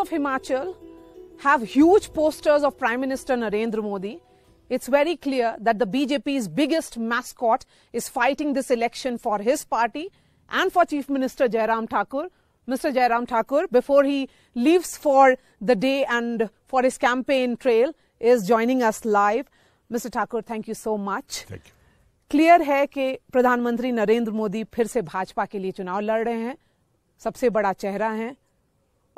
of Himachal have huge posters of Prime Minister Narendra Modi, it's very clear that the BJP's biggest mascot is fighting this election for his party and for Chief Minister Jairam Thakur. Mr. Jairam Thakur, before he leaves for the day and for his campaign trail, is joining us live. Mr. Thakur, thank you so much. Thank you. Clear है कि प्रधानमंत्री नरेंद्र मोदी फिर से भाजपा के लिए चुनाव लड़ रहे हैं सबसे बड़ा चेहरा हैं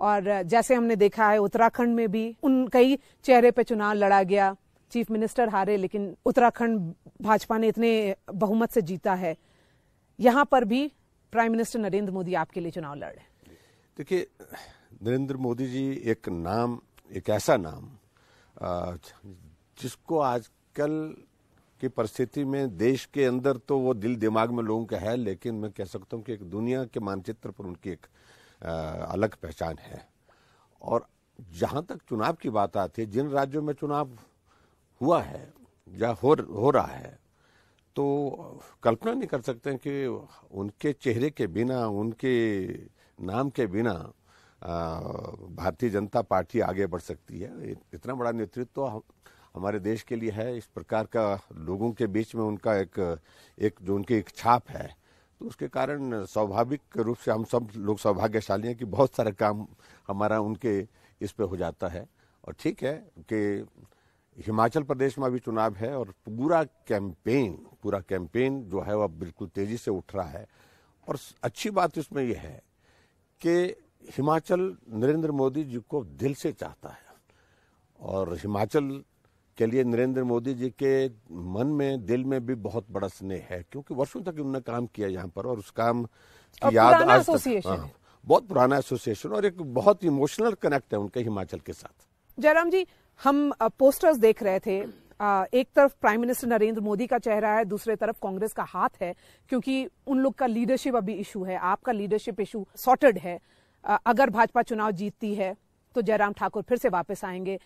और जैसे हमने देखा है उत्तराखंड में भी उन कई चेहरे पे चुनाव लड़ा गया चीफ मिनिस्टर हारे लेकिन उत्तराखंड भाजपा ने इतने बहुमत से जीता है यहाँ पर भी प्राइम मिनिस्टर नरेंद्र मोदी आपके लिए चुनाव लड़ रहे देखिए नरेंद्र मोदी जी एक नाम एक ऐसा नाम जिसको आजकल की परिस्थिति में देश के अंदर तो वो दिल दिमाग में लोगों का है लेकिन मैं कह सकता हूँ कि एक दुनिया के मानचित्र पर उनकी एक अलग पहचान है और जहाँ तक चुनाव की बात आती है जिन राज्यों में चुनाव हुआ है या हो हो रहा है तो कल्पना नहीं कर सकते कि उनके चेहरे के बिना उनके नाम के बिना भारतीय जनता पार्टी आगे बढ़ सकती है इतना बड़ा नेतृत्व तो हम हमारे देश के लिए है इस प्रकार का लोगों के बीच में उनका एक एक जो उनकी एक छाप है तो उसके कारण स्वाभाविक रूप से हम सब लोग सौभाग्यशाली हैं कि बहुत सारा काम हमारा उनके इस पे हो जाता है और ठीक है कि हिमाचल प्रदेश में अभी चुनाव है और पूरा कैंपेन पूरा कैंपेन जो है वह बिल्कुल तेज़ी से उठ रहा है और अच्छी बात इसमें यह है कि हिमाचल नरेंद्र मोदी जी को दिल से चाहता है और हिमाचल के लिए नरेंद्र मोदी जी के मन में दिल में भी बहुत बड़ा स्नेह है क्योंकि वर्षों तक उन्होंने काम किया यहाँ पर और उस काम की याद आज तक हाँ, बहुत पुराना एसोसिएशन और एक बहुत इमोशनल कनेक्ट है उनके हिमाचल के साथ जयराम जी हम पोस्टर्स देख रहे थे एक तरफ प्राइम मिनिस्टर नरेंद्र मोदी का चेहरा है दूसरे तरफ कांग्रेस का हाथ है क्योंकि उन लोग का लीडरशिप अभी इशू है आपका लीडरशिप इशू सॉर्टेड है अगर भाजपा चुनाव जीतती है तो जयराम ठाकुर फिर से वापस आएंगे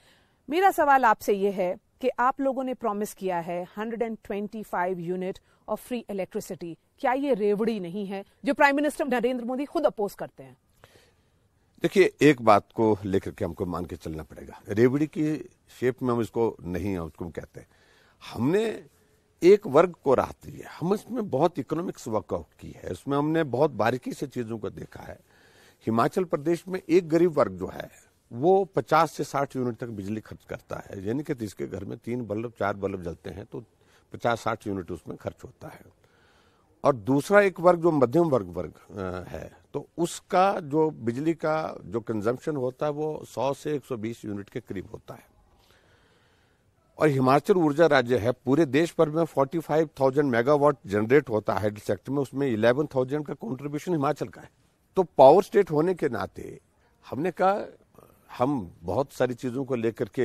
मेरा सवाल आपसे ये है कि आप लोगों ने प्रॉमिस किया है 125 यूनिट ऑफ फ्री इलेक्ट्रिसिटी क्या ये रेवड़ी नहीं है जो प्राइम मिनिस्टर नरेंद्र मोदी खुद अपोज करते हैं देखिए एक बात को लेकर के हमको मान के चलना पड़ेगा रेवड़ी की शेप में हम इसको नहीं है उसको कहते हैं हमने एक वर्ग को राहत दी है हम इसमें बहुत इकोनॉमिक्स वर्कआउट की है इसमें हमने बहुत बारीकी से चीज़ों को देखा है हिमाचल प्रदेश में एक गरीब वर्ग जो है वो 50 से 60 यूनिट तक बिजली खर्च करता है यानी कि जिसके घर में तीन बल्ब चार बल्ब जलते हैं तो 50-60 यूनिट उसमें खर्च होता है और दूसरा एक वर्ग जो मध्यम वर्ग वर्ग है तो उसका जो बिजली का जो कंजम्पशन होता है वो 100 से 120 यूनिट के करीब होता है और हिमाचल ऊर्जा राज्य है पूरे देश भर में 45,000 मेगावाट जनरेट होता है सेक्टर में उसमें 11,000 का कंट्रीब्यूशन हिमाचल का है तो पावर स्टेट होने के नाते हमने कहा हम बहुत सारी चीज़ों को लेकर के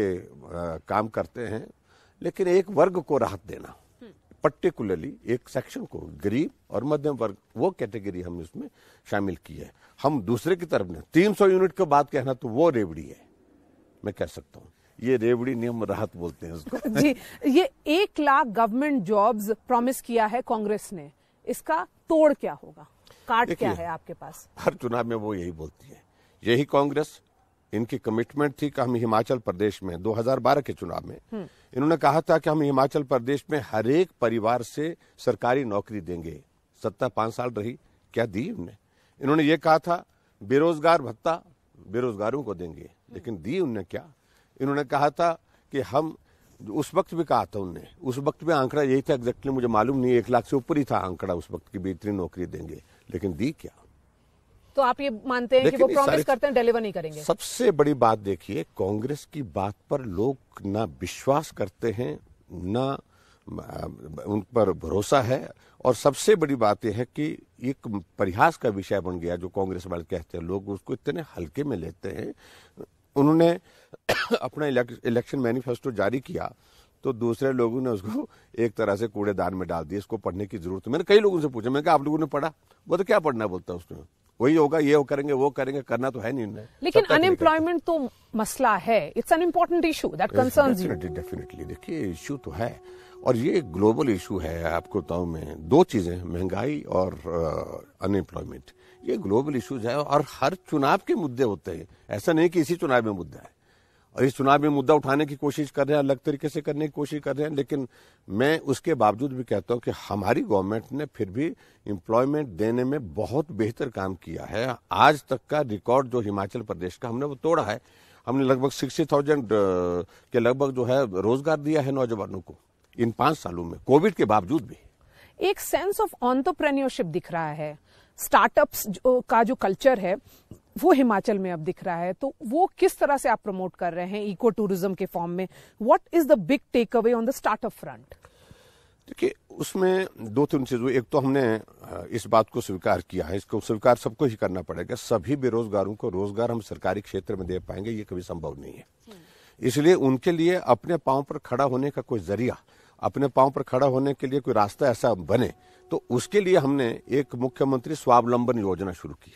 आ, काम करते हैं लेकिन एक वर्ग को राहत देना हम्म। पर्टिकुलरली एक सेक्शन को गरीब और मध्यम वर्ग वो कैटेगरी हम इसमें शामिल की है हम दूसरे की तरफ ने 300 यूनिट के बाद कहना तो वो रेवड़ी है मैं कह सकता हूँ ये रेवड़ी नियम राहत बोलते हैं उसको जी ये एक लाख गवर्नमेंट जॉब्स प्रॉमिस किया है कांग्रेस ने इसका तोड़ क्या होगा काट क्या है आपके पास हर चुनाव में वो यही बोलती है यही कांग्रेस इनकी कमिटमेंट थी कि हम हिमाचल प्रदेश में 2012 के चुनाव में हम्म। इन्होंने कहा था कि हम हिमाचल प्रदेश में हरेक परिवार से सरकारी नौकरी देंगे सत्ता पांच साल रही क्या दी उन्हें इन्होंने ये कहा था बेरोजगार भत्ता बेरोजगारों को देंगे लेकिन दी उनने क्या इन्होंने कहा था कि हम उस वक्त भी कहा था उनने उस वक्त में आंकड़ा यही था एग्जैक्टली मुझे मालूम नहीं एक लाख से ऊपर ही था आंकड़ा उस वक्त की बेहतरीन नौकरी देंगे लेकिन दी क्या तो आप ये मानते हैं कि वो प्रॉमिस करते हैं डिलीवर नहीं करेंगे सबसे बड़ी बात देखिए कांग्रेस की बात पर लोग ना विश्वास करते हैं ना उन पर भरोसा है और सबसे बड़ी बात यह है कि एक परिहास का विषय बन गया जो कांग्रेस वाले कहते हैं लोग उसको इतने हल्के में लेते हैं उन्होंने अपना इलेक्शन मैनिफेस्टो जारी किया तो दूसरे लोगों ने उसको एक तरह से कूड़ेदान में डाल दिया इसको पढ़ने की जरूरत मैंने कई लोगों से पूछा मैंने कहा आप लोगों ने पढ़ा वो तो क्या पढ़ना बोलता है उसने वही होगा ये हो करेंगे वो करेंगे करना तो है नहीं उन्हें लेकिन अनएम्प्लॉयमेंट तो मसला है it's an important issue that concern definitely देखिए इशू तो है और ये ग्लोबल इशू है आपको बताऊँ मैं दो चीजें महंगाई और अनएम्प्लॉयमेंट ये ग्लोबल इशूज है और हर चुनाव के मुद्दे होते हैं ऐसा नहीं कि इसी चुनाव में मुद्दा है और इस चुनाव में मुद्दा उठाने की कोशिश कर रहे हैं अलग तरीके से करने की कोशिश कर रहे हैं लेकिन मैं उसके बावजूद भी कहता हूं कि हमारी गवर्नमेंट ने फिर भी इम्प्लॉयमेंट देने में बहुत बेहतर काम किया है आज तक का रिकॉर्ड जो हिमाचल प्रदेश का हमने वो तोड़ा है हमने लगभग सिक्सटी थाउजेंड के लगभग जो है रोजगार दिया है नौजवानों को इन पांच सालों में कोविड के बावजूद भी एक सेंस ऑफ ऑन्टरप्रेन्योरशिप दिख रहा है स्टार्टअप्स का जो कल्चर है वो हिमाचल में अब दिख रहा है तो वो किस तरह से आप प्रमोट कर रहे हैं इको टूरिज्म के फॉर्म में what is the big takeaway on the startup front देखिए उसमें दो तीन चीज़ों एक तो हमने इस बात को स्वीकार किया है इसको स्वीकार सबको ही करना पड़ेगा सभी बेरोजगारों को रोजगार हम सरकारी क्षेत्र में दे पाएंगे ये कभी संभव नहीं है हम्म। इसलिए उनके लिए अपने पांव पर खड़ा होने का कोई जरिया अपने पाँव पर खड़ा होने के लिए कोई रास्ता ऐसा बने तो उसके लिए हमने एक मुख्यमंत्री स्वावलंबन योजना शुरू की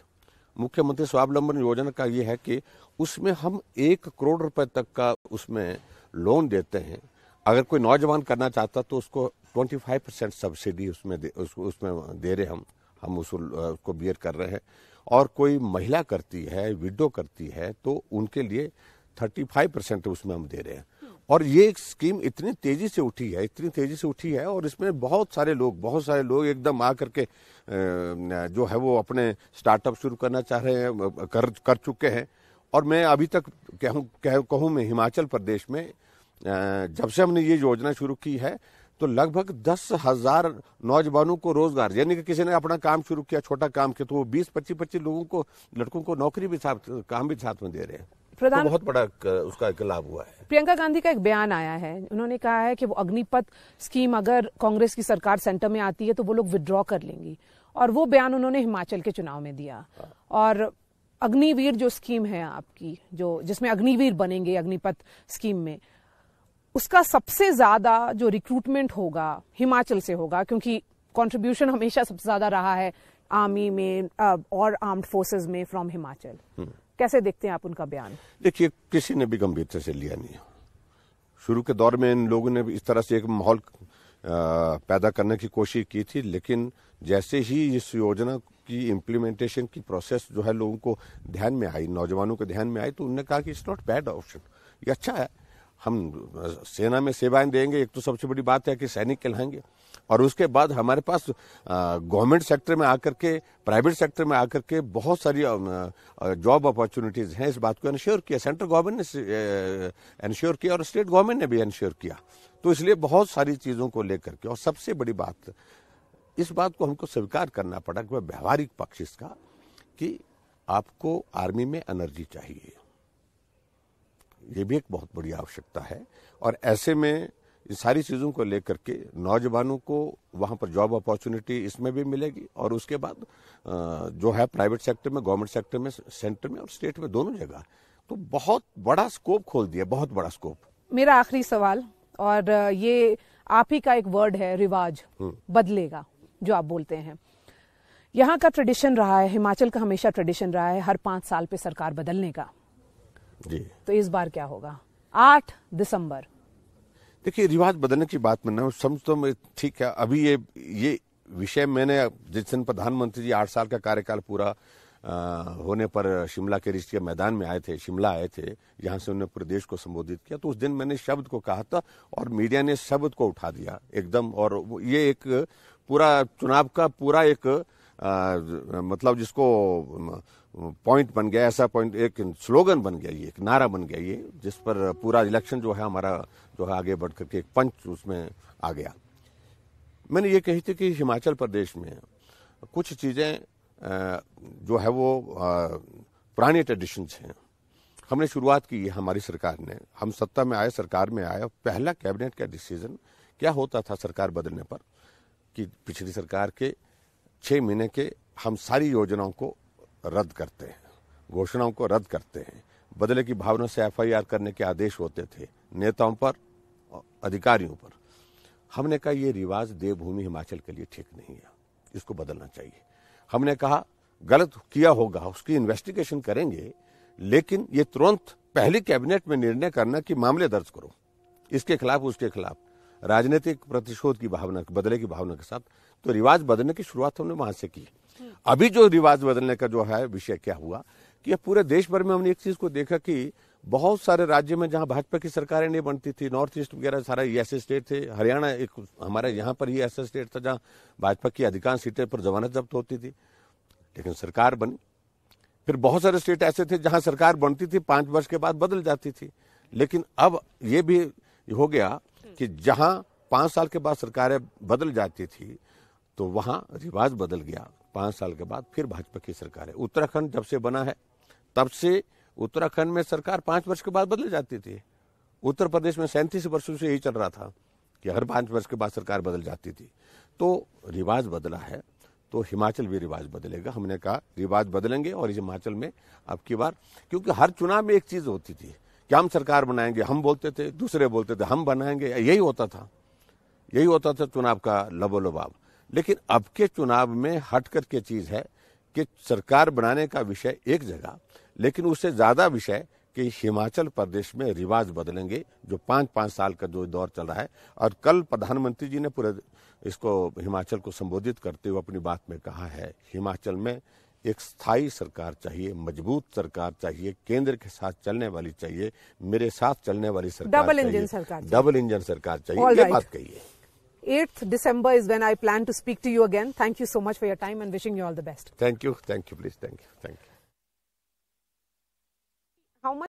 मुख्यमंत्री स्वावलंबन योजना का ये है कि उसमें हम एक करोड़ रुपए तक का उसमें लोन देते हैं अगर कोई नौजवान करना चाहता तो उसको 25 परसेंट सब्सिडी उसमें दे, उस, उसमें दे रहे हम हम उस, उसको बियर कर रहे हैं और कोई महिला करती है विडो करती है तो उनके लिए 35 परसेंट उसमें हम दे रहे हैं और ये एक स्कीम इतनी तेजी से उठी है इतनी तेजी से उठी है और इसमें बहुत सारे लोग बहुत सारे लोग एकदम आ करके जो है वो अपने स्टार्टअप शुरू करना चाह रहे हैं कर कर चुके हैं और मैं अभी तक कहूँ कह कहूँ मैं हिमाचल प्रदेश में जब से हमने ये योजना शुरू की है तो लगभग दस हजार नौजवानों को रोजगार यानी कि किसी ने अपना काम शुरू किया छोटा काम किया तो वो बीस पच्चीस पच्चीस लोगों को लड़कों को नौकरी भी साथ काम भी साथ में दे रहे हैं तो प्रधान तो बहुत बड़ा उसका एक लाभ हुआ है प्रियंका गांधी का एक बयान आया है उन्होंने कहा है कि वो अग्निपथ स्कीम अगर कांग्रेस की सरकार सेंटर में आती है तो वो लोग विड्रॉ कर लेंगी और वो बयान उन्होंने हिमाचल के चुनाव में दिया और अग्निवीर जो स्कीम है आपकी जो जिसमें अग्निवीर बनेंगे अग्निपथ स्कीम में उसका सबसे ज्यादा जो रिक्रूटमेंट होगा हिमाचल से होगा क्योंकि कंट्रीब्यूशन हमेशा सबसे ज्यादा रहा है आर्मी में uh, और आर्म्ड फोर्सेस में फ्रॉम हिमाचल हम्म। कैसे देखते हैं आप उनका बयान देखिए किसी ने भी गंभीरता से लिया नहीं शुरू के दौर में इन लोगों ने इस तरह से एक माहौल पैदा करने की कोशिश की थी लेकिन जैसे ही इस योजना की इम्प्लीमेंटेशन की प्रोसेस जो है लोगों को ध्यान में आई नौजवानों के ध्यान में आई तो उन्होंने कहा कि इट्स नॉट बैड ऑप्शन ये अच्छा है हम सेना में सेवाएं देंगे एक तो सबसे बड़ी बात है कि सैनिक कहलाएंगे और उसके बाद हमारे पास गवर्नमेंट सेक्टर में आकर के प्राइवेट सेक्टर में आकर के बहुत सारी जॉब अपॉर्चुनिटीज हैं इस बात को इन्श्योर किया सेंट्रल गवर्नमेंट ने इन्श्योर किया और स्टेट गवर्नमेंट ने भी इन्श्योर किया तो इसलिए बहुत सारी चीज़ों को लेकर के और सबसे बड़ी बात इस बात को हमको स्वीकार करना पड़ा कि व्यवहारिक पक्ष इसका कि आपको आर्मी में एनर्जी चाहिए ये भी एक बहुत बड़ी आवश्यकता है और ऐसे में इन सारी चीज़ों को लेकर के नौजवानों को वहाँ पर जॉब अपॉर्चुनिटी इसमें भी मिलेगी और उसके बाद जो है प्राइवेट सेक्टर में गवर्नमेंट सेक्टर में सेंटर में और स्टेट में दोनों जगह तो बहुत बड़ा स्कोप खोल दिया बहुत बड़ा स्कोप मेरा आखिरी सवाल और ये आप ही का एक वर्ड है रिवाज हम्म। बदलेगा जो आप बोलते हैं यहाँ का ट्रेडिशन रहा है हिमाचल का हमेशा ट्रेडिशन रहा है हर पाँच साल पे सरकार बदलने का जी तो इस बार क्या होगा आठ दिसंबर देखिए रिवाज बदलने की बात में समझ तो ठीक है अभी ये ये विषय मैंने जिस दिन प्रधानमंत्री जी आठ साल का कार्यकाल पूरा होने पर शिमला के रिश्ते मैदान में आए थे शिमला आए थे जहाँ से उन्होंने प्रदेश को संबोधित किया तो उस दिन मैंने शब्द को कहा था और मीडिया ने शब्द को उठा दिया एकदम और ये एक पूरा चुनाव का पूरा एक मतलब जिसको पॉइंट बन गया ऐसा पॉइंट एक स्लोगन बन गया ये एक नारा बन गया ये जिस पर पूरा इलेक्शन जो है हमारा जो है आगे बढ़ करके एक पंच उसमें आ गया मैंने ये कही थी कि हिमाचल प्रदेश में कुछ चीज़ें जो है वो पुराने ट्रेडिशंस हैं हमने शुरुआत की है हमारी सरकार ने हम सत्ता में आए सरकार में आए पहला कैबिनेट का डिसीजन क्या होता था सरकार बदलने पर कि पिछली सरकार के छः महीने के हम सारी योजनाओं को रद्द करते हैं घोषणाओं को रद्द करते हैं बदले की भावना से एफआईआर करने के आदेश होते थे नेताओं पर अधिकारियों पर हमने कहा ये रिवाज देवभूमि हिमाचल के लिए ठीक नहीं है इसको बदलना चाहिए हमने कहा गलत किया होगा उसकी इन्वेस्टिगेशन करेंगे लेकिन ये तुरंत पहली कैबिनेट में निर्णय करना कि मामले दर्ज करो इसके खिलाफ उसके खिलाफ राजनीतिक प्रतिशोध की भावना बदले की भावना के साथ तो रिवाज बदलने की शुरुआत हमने वहां से की हम्म। अभी जो रिवाज बदलने का जो है विषय क्या हुआ कि पूरे देश भर में हमने एक चीज को देखा कि बहुत सारे राज्य में जहां भाजपा की सरकारें नहीं बनती थी नॉर्थ ईस्ट वगैरह सारा ऐसे स्टेट थे हरियाणा एक हमारे यहाँ पर ही ऐसा स्टेट था जहाँ भाजपा की अधिकांश सीटें पर जमानत जब्त होती थी लेकिन सरकार बनी फिर बहुत सारे स्टेट ऐसे थे जहाँ सरकार बनती थी पांच वर्ष के बाद बदल जाती थी लेकिन अब ये भी हो गया कि जहां पाँच साल के बाद सरकारें बदल जाती थी तो वहां रिवाज बदल गया पाँच साल के बाद फिर भाजपा की सरकार है उत्तराखंड जब से बना है तब से उत्तराखंड में सरकार पाँच वर्ष के बाद बदल जाती थी उत्तर प्रदेश में सैंतीस वर्षों से यही चल रहा था कि हर पाँच वर्ष के बाद सरकार बदल जाती थी तो रिवाज बदला है तो हिमाचल भी रिवाज बदलेगा हमने कहा रिवाज बदलेंगे और हिमाचल में अब की बार क्योंकि हर चुनाव में एक चीज़ होती थी कि हम सरकार बनाएंगे हम बोलते थे दूसरे बोलते थे हम बनाएंगे यही होता था यही होता था चुनाव का लबाव लेकिन अब के चुनाव में हट कर के चीज़ है कि सरकार बनाने का विषय एक जगह लेकिन उससे ज़्यादा विषय कि हिमाचल प्रदेश में रिवाज बदलेंगे जो पाँच पाँच साल का जो दौर चल रहा है और कल प्रधानमंत्री जी ने पूरे इसको हिमाचल को संबोधित करते हुए अपनी बात में कहा है हिमाचल में एक स्थायी सरकार चाहिए मजबूत सरकार चाहिए केंद्र के साथ चलने वाली चाहिए मेरे साथ चलने वाली सरकार डबल इंजन सरकार डबल इंजन सरकार चाहिए ये बात कही eight December is when I plan to speak to you again thank you so much for your time and wishing you all the best thank you thank you please thank you thank you how much